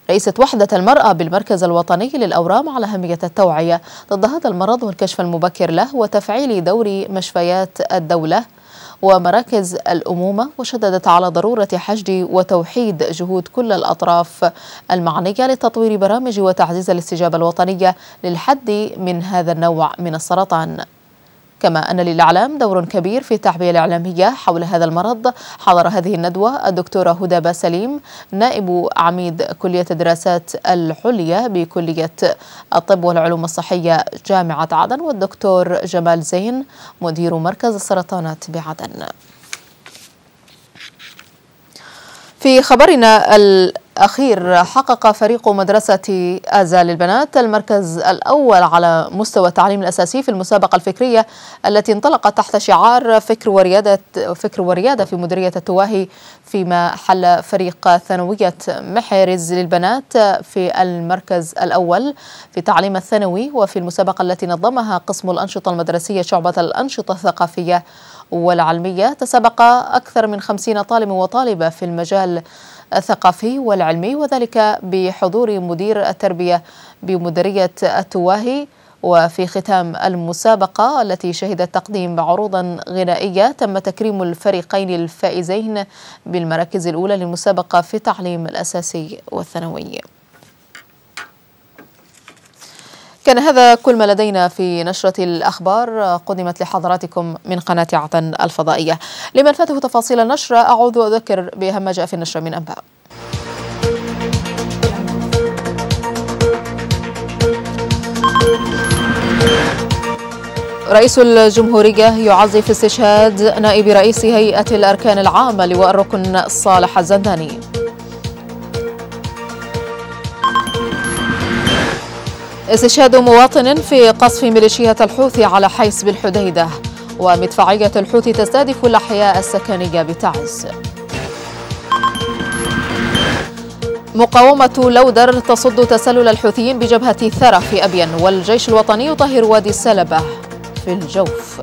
رئيسة وحدة المرأة بالمركز الوطني للأورام على أهمية التوعية ضد هذا المرض والكشف المبكر له وتفعيل دور مشفيات الدولة ومراكز الأمومة وشددت على ضرورة حشد وتوحيد جهود كل الأطراف المعنية لتطوير برامج وتعزيز الاستجابة الوطنية للحد من هذا النوع من السرطان كما أن للإعلام دور كبير في التعبئة الإعلامية حول هذا المرض حضر هذه الندوة الدكتورة هدى باسليم نائب عميد كلية الدراسات العليا بكلية الطب والعلوم الصحية جامعة عدن والدكتور جمال زين مدير مركز السرطانات بعدن في خبرنا الأخير حقق فريق مدرسة أزا للبنات المركز الأول على مستوى التعليم الأساسي في المسابقة الفكرية التي انطلقت تحت شعار فكر وريادة, فكر وريادة في مديرية التواهي فيما حل فريق ثانوية محرز للبنات في المركز الأول في التعليم الثانوي وفي المسابقة التي نظمها قسم الأنشطة المدرسية شعبة الأنشطة الثقافية والعلمية تسابق أكثر من خمسين طالب وطالبة في المجال الثقافي والعلمي وذلك بحضور مدير التربية بمديرية التواهي وفي ختام المسابقة التي شهدت تقديم عروضا غنائية تم تكريم الفريقين الفائزين بالمراكز الأولى للمسابقة في التعليم الأساسي والثانوي كان هذا كل ما لدينا في نشرة الأخبار قدمت لحضراتكم من قناة عطن الفضائية لمن فاته تفاصيل النشرة أعود وأذكر بأهم ما جاء في النشرة من أنباء رئيس الجمهورية يعزي في استشهاد نائب رئيس هيئة الأركان العامة لواء الركن صالح الزنداني استشهاد مواطن في قصف ميليشيات الحوثي على حيس بالحديدة ومدفعية الحوثي تستهدف الأحياء السكنية بتعز مقاومة لودر تصد تسلل الحوثيين بجبهة ثرى في أبين والجيش الوطني يطهر وادي السلبة في الجوف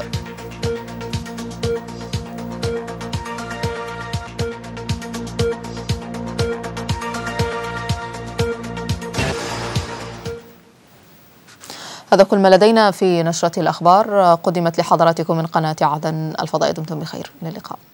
هذا كل ما لدينا في نشرة الأخبار قدمت لحضراتكم من قناة عدن الفضاء دمتم بخير إلى اللقاء